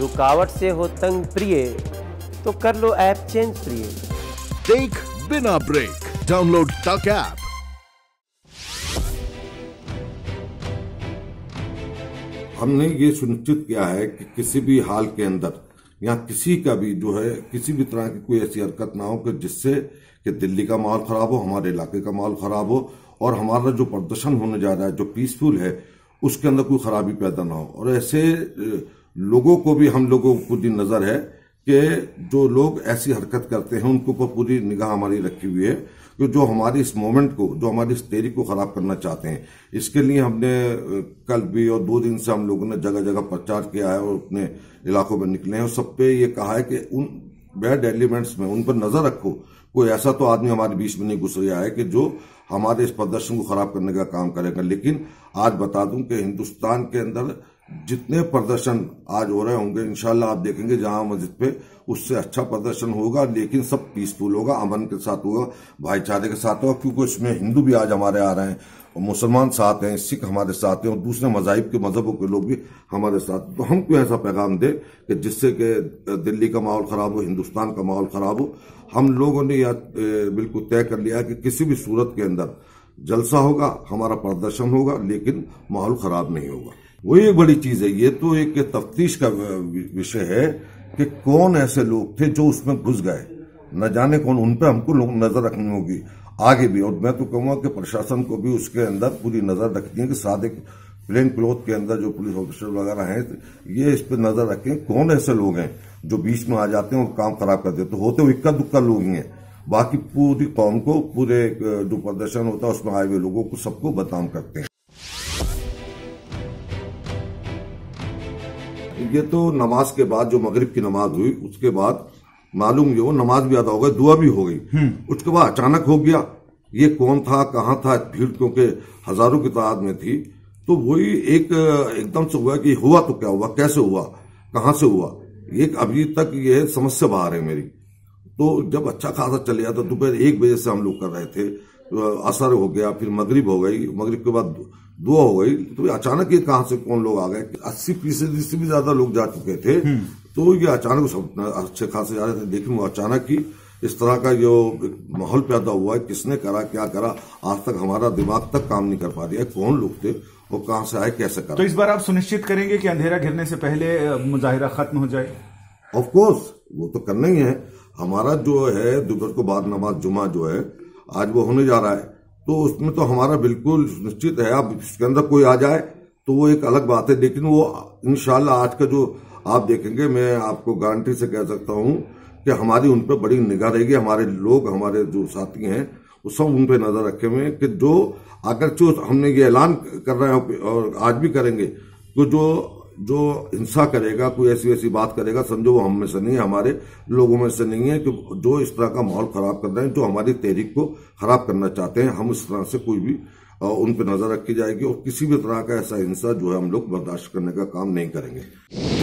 रुकावट से हो तंग प्रिय तो कर लो ऐप चेंज प्रिय देख बिना ब्रेक डाउनलोड तक ऐप हमने ये सुनिश्चित किया है कि किसी भी हाल के अंदर या किसी का भी जो है किसी भी तरह की कोई ऐसी हरकत ना हो कि जिससे कि दिल्ली का माहौल खराब हो हमारे इलाके का माहौल खराब हो और हमारा जो प्रदर्शन होने जा रहा है जो पीसफुल है उसके अंदर कोई खराबी पैदा ना हो और ऐसे लोगों को भी हम लोगों को पूरी नजर है कि जो लोग ऐसी हरकत करते हैं उनके ऊपर पूरी निगाह हमारी रखी हुई है कि जो हमारी इस मोमेंट को जो हमारी इस तेरी को ख़राब करना चाहते हैं इसके लिए हमने कल भी और दो दिन से हम लोगों ने जगह जगह प्रचार किया है और अपने इलाकों में निकले हैं और सब पे ये कहा है कि उन बैड एलिमेंट्स में उन पर नज़र रखो कोई ऐसा तो आदमी हमारे बीच में नहीं घुस गया है कि जो हमारे इस प्रदर्शन को ख़राब करने का काम करेगा लेकिन आज बता दूं कि हिंदुस्तान के अंदर जितने प्रदर्शन आज हो रहे होंगे इनशाला आप देखेंगे जहां मस्जिद पे उससे अच्छा प्रदर्शन होगा लेकिन सब पीसफुल होगा अमन के साथ होगा भाईचारे के साथ होगा क्योंकि इसमें हिंदू भी आज हमारे आ रहे हैं और मुसलमान साथ हैं सिख हमारे साथ हैं और दूसरे मजाहब के मजहबों के लोग भी हमारे साथ तो हम क्यों ऐसा पैगाम दें कि जिससे कि दिल्ली का माहौल ख़राब हो हिंदुस्तान का माहौल ख़राब हो हम लोगों ने यह बिल्कुल तय कर लिया कि किसी भी सूरत के अंदर जलसा होगा हमारा प्रदर्शन होगा लेकिन माहौल ख़राब नहीं होगा वो ये बड़ी चीज है ये तो एक तफ्तीश का विषय है कि कौन ऐसे लोग थे जो उसमें घुस गए न जाने कौन उन पर हमको नजर रखनी होगी आगे भी और मैं तो कहूंगा कि प्रशासन को भी उसके अंदर पूरी नजर रखनी है कि सादे प्लेन क्लोथ के अंदर जो पुलिस ऑफिसर वगैरह हैं ये इस पर नजर रखें कौन ऐसे लोग हैं जो बीच में आ जाते हैं और काम खराब कर देते तो होते हुए इक्का दुक्का लोग ही हैं बाकी पूरी कौम को पूरे जो प्रदर्शन होता है उसमें आए हुए लोगों को सबको बदनाम करते हैं ये तो नमाज के बाद जो मगरिब की नमाज हुई उसके बाद मालूम ये वो नमाज भी अदा हो गई दुआ भी हो गई हम्म। उसके बाद अचानक हो गया ये कौन था कहाँ था भीड़ क्योंकि हजारों की तादाद में थी तो वही एक एकदम से हुआ कि हुआ तो क्या हुआ कैसे हुआ कहाँ से हुआ ये अभी तक ये समस्या बाहर है मेरी तो जब अच्छा खासा चले जाता तो दोपहर एक बजे से हम लोग कर रहे थे तो असर हो गया फिर मगरिब हो गई मगरिब के बाद दुआ हो गई तो अचानक ये कहा से कौन लोग आ गए अस्सी फीसदी से भी ज्यादा लोग जा चुके थे हम्म। तो ये अचानक सब अच्छे खासे जा रहे थे लेकिन वो अचानक ही इस तरह का जो माहौल पैदा हुआ है किसने करा क्या करा आज तक हमारा दिमाग तक काम नहीं कर पा रही है कौन लोग थे और कहाँ से आए कैसे करा तो इस बार आप सुनिश्चित करेंगे कि अंधेरा घिरने से पहले मुजाहिरा खत्म हो जाए ऑफकोर्स वो तो करना ही है हमारा जो है दोपहर को बाद नमाज जुमा जो है आज वो होने जा रहा है तो उसमें तो हमारा बिल्कुल निश्चित है अब इसके अंदर कोई आ जाए तो वो एक अलग बात है लेकिन वो इनशाला आज का जो आप देखेंगे मैं आपको गारंटी से कह सकता हूँ कि हमारी उन पर बड़ी निगाह रहेगी हमारे लोग हमारे जो साथी हैं वो सब उन पर नजर रखे हुए कि जो अगर जो हमने ये ऐलान कर रहे हैं और आज भी करेंगे तो जो जो हिंसा करेगा कोई ऐसी वैसी बात करेगा समझो वो हम में से नहीं है हमारे लोगों में से नहीं है कि जो इस तरह का माहौल खराब कर रहे हैं जो हमारी तहरीक को खराब करना चाहते हैं हम इस तरह से कोई भी उन पर नजर रखी जाएगी और किसी भी तरह का ऐसा हिंसा जो है हम लोग बर्दाश्त करने का काम नहीं करेंगे